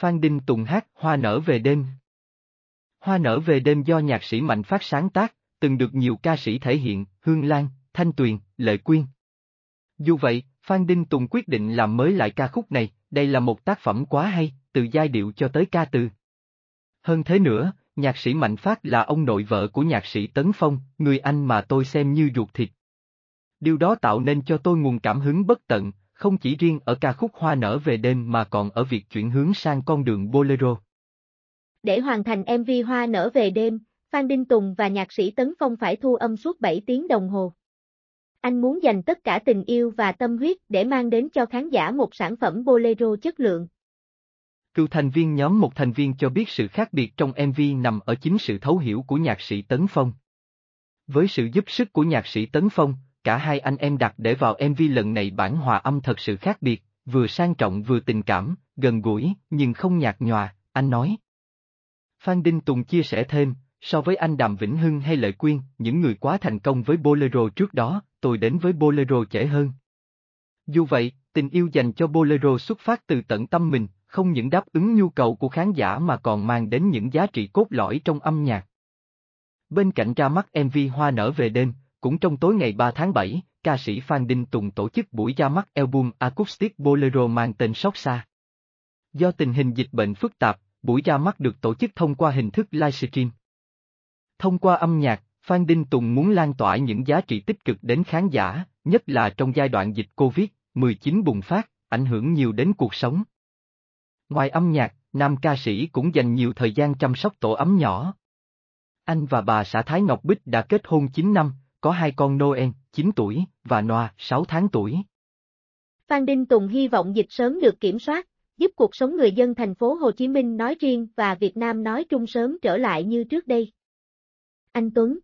Phan Đinh Tùng hát Hoa nở về đêm. Hoa nở về đêm do nhạc sĩ Mạnh Phát sáng tác, từng được nhiều ca sĩ thể hiện, Hương Lan, Thanh Tuyền, Lệ Quyên. Dù vậy, Phan Đinh Tùng quyết định làm mới lại ca khúc này, đây là một tác phẩm quá hay, từ giai điệu cho tới ca từ. Hơn thế nữa, nhạc sĩ Mạnh Phát là ông nội vợ của nhạc sĩ Tấn Phong, người anh mà tôi xem như ruột thịt. Điều đó tạo nên cho tôi nguồn cảm hứng bất tận, không chỉ riêng ở ca khúc Hoa nở về đêm mà còn ở việc chuyển hướng sang con đường bolero. Để hoàn thành MV Hoa nở về đêm, Phan Đinh Tùng và nhạc sĩ Tấn Phong phải thu âm suốt 7 tiếng đồng hồ. Anh muốn dành tất cả tình yêu và tâm huyết để mang đến cho khán giả một sản phẩm bolero chất lượng. Cựu thành viên nhóm một thành viên cho biết sự khác biệt trong MV nằm ở chính sự thấu hiểu của nhạc sĩ Tấn Phong. Với sự giúp sức của nhạc sĩ Tấn Phong, cả hai anh em đặt để vào MV lần này bản hòa âm thật sự khác biệt, vừa sang trọng vừa tình cảm, gần gũi, nhưng không nhạt nhòa, anh nói. Phan Đinh Tùng chia sẻ thêm, so với anh Đàm Vĩnh Hưng hay Lợi Quyên, những người quá thành công với Bolero trước đó, tôi đến với Bolero trễ hơn. Dù vậy, tình yêu dành cho Bolero xuất phát từ tận tâm mình, không những đáp ứng nhu cầu của khán giả mà còn mang đến những giá trị cốt lõi trong âm nhạc. Bên cạnh ra mắt MV Hoa nở về đêm, cũng trong tối ngày 3 tháng 7, ca sĩ Phan Đinh Tùng tổ chức buổi ra mắt album Acoustic Bolero mang tên Sóc Xa. Do tình hình dịch bệnh phức tạp, buổi ra mắt được tổ chức thông qua hình thức livestream. Thông qua âm nhạc, Phan Đinh Tùng muốn lan tỏa những giá trị tích cực đến khán giả, nhất là trong giai đoạn dịch Covid-19 bùng phát, ảnh hưởng nhiều đến cuộc sống. Ngoài âm nhạc, nam ca sĩ cũng dành nhiều thời gian chăm sóc tổ ấm nhỏ. Anh và bà xã Thái Ngọc Bích đã kết hôn 9 năm, có hai con Noel, 9 tuổi, và Noa, 6 tháng tuổi. Phan Đinh Tùng hy vọng dịch sớm được kiểm soát, giúp cuộc sống người dân thành phố Hồ Chí Minh nói riêng và Việt Nam nói chung sớm trở lại như trước đây. Anh Tuấn,